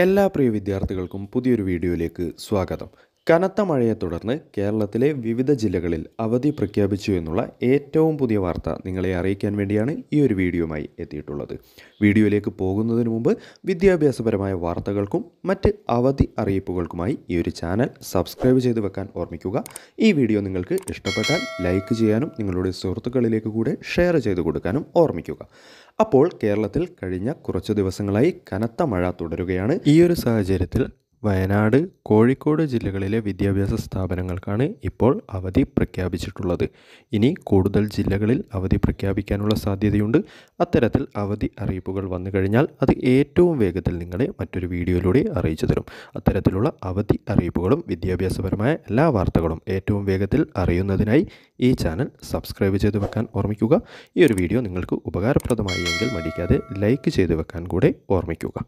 എല്ലാ പ്രിയ വിദ്യാർത്ഥികൾക്കും പുതിയൊരു വീഡിയോയിലേക്ക് സ്വാഗതം കനത്ത മഴയെ തുടർന്ന് കേരളത്തിലെ വിവിധ ജില്ലകളിൽ അവധി പ്രഖ്യാപിച്ചു എന്നുള്ള ഏറ്റവും പുതിയ വാർത്ത നിങ്ങളെ അറിയിക്കാൻ വേണ്ടിയാണ് ഈ ഒരു വീഡിയോയുമായി എത്തിയിട്ടുള്ളത് വീഡിയോയിലേക്ക് പോകുന്നതിന് മുമ്പ് വിദ്യാഭ്യാസപരമായ വാർത്തകൾക്കും മറ്റ് അവധി അറിയിപ്പുകൾക്കുമായി ഈ ഒരു ചാനൽ സബ്സ്ക്രൈബ് ചെയ്ത് വെക്കാൻ ഓർമ്മിക്കുക ഈ വീഡിയോ നിങ്ങൾക്ക് ഇഷ്ടപ്പെട്ടാൽ ലൈക്ക് ചെയ്യാനും നിങ്ങളുടെ സുഹൃത്തുക്കളിലേക്ക് കൂടെ ഷെയർ ചെയ്ത് കൊടുക്കാനും ഓർമ്മിക്കുക അപ്പോൾ കേരളത്തിൽ കഴിഞ്ഞ കുറച്ച് ദിവസങ്ങളായി കനത്ത മഴ തുടരുകയാണ് ഈ ഒരു സാഹചര്യത്തിൽ വയനാട് കോഴിക്കോട് ജില്ലകളിലെ വിദ്യാഭ്യാസ സ്ഥാപനങ്ങൾക്കാണ് ഇപ്പോൾ അവധി പ്രഖ്യാപിച്ചിട്ടുള്ളത് ഇനി കൂടുതൽ ജില്ലകളിൽ അവധി പ്രഖ്യാപിക്കാനുള്ള സാധ്യതയുണ്ട് അത്തരത്തിൽ അവധി അറിയിപ്പുകൾ വന്നു കഴിഞ്ഞാൽ അത് ഏറ്റവും വേഗത്തിൽ നിങ്ങളെ മറ്റൊരു വീഡിയോയിലൂടെ അറിയിച്ചു തരും അത്തരത്തിലുള്ള അവധി അറിയിപ്പുകളും വിദ്യാഭ്യാസപരമായ എല്ലാ വാർത്തകളും ഏറ്റവും വേഗത്തിൽ അറിയുന്നതിനായി ഈ ചാനൽ സബ്സ്ക്രൈബ് ചെയ്തു വെക്കാൻ ഓർമ്മിക്കുക ഈ ഒരു വീഡിയോ നിങ്ങൾക്ക് ഉപകാരപ്രദമായി എങ്കിൽ മടിക്കാതെ ലൈക്ക് ചെയ്തു വെക്കാൻ കൂടെ ഓർമ്മിക്കുക